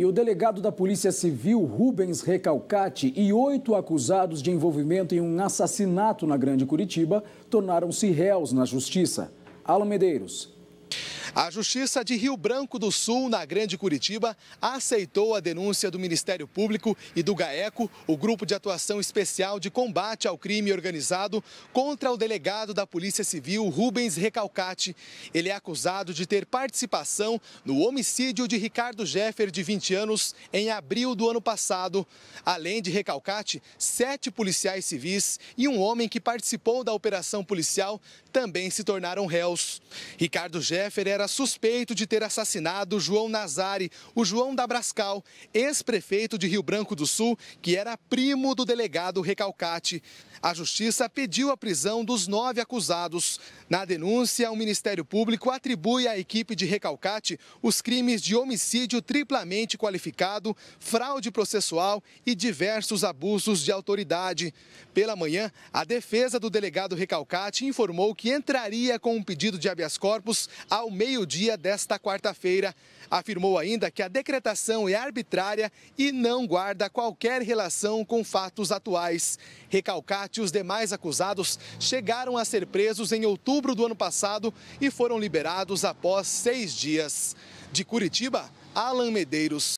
E o delegado da Polícia Civil, Rubens Recalcati, e oito acusados de envolvimento em um assassinato na Grande Curitiba tornaram-se réus na Justiça. Alan Medeiros a Justiça de Rio Branco do Sul, na Grande Curitiba, aceitou a denúncia do Ministério Público e do GAECO, o Grupo de Atuação Especial de Combate ao Crime Organizado, contra o delegado da Polícia Civil, Rubens Recalcati. Ele é acusado de ter participação no homicídio de Ricardo Jeffer, de 20 anos, em abril do ano passado. Além de Recalcati, sete policiais civis e um homem que participou da operação policial também se tornaram réus. Ricardo Jeffer era suspeito de ter assassinado João Nazari, o João da Brascal, ex-prefeito de Rio Branco do Sul, que era primo do delegado Recalcate. A justiça pediu a prisão dos nove acusados. Na denúncia, o Ministério Público atribui à equipe de Recalcate os crimes de homicídio triplamente qualificado, fraude processual e diversos abusos de autoridade. Pela manhã, a defesa do delegado Recalcate informou que entraria com um pedido de habeas corpus ao meio meio-dia desta quarta-feira. Afirmou ainda que a decretação é arbitrária e não guarda qualquer relação com fatos atuais. Recalcate os demais acusados chegaram a ser presos em outubro do ano passado e foram liberados após seis dias. De Curitiba, Alan Medeiros.